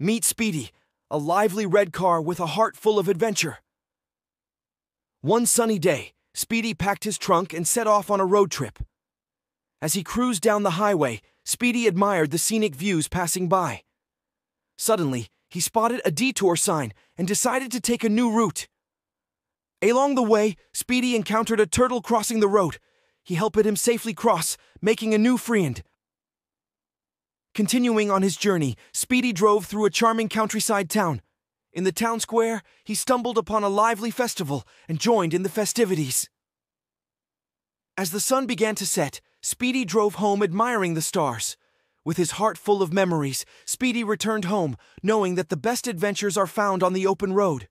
Meet Speedy, a lively red car with a heart full of adventure. One sunny day, Speedy packed his trunk and set off on a road trip. As he cruised down the highway, Speedy admired the scenic views passing by. Suddenly, he spotted a detour sign and decided to take a new route. Along the way, Speedy encountered a turtle crossing the road. He helped him safely cross, making a new friend, Continuing on his journey, Speedy drove through a charming countryside town. In the town square, he stumbled upon a lively festival and joined in the festivities. As the sun began to set, Speedy drove home admiring the stars. With his heart full of memories, Speedy returned home, knowing that the best adventures are found on the open road.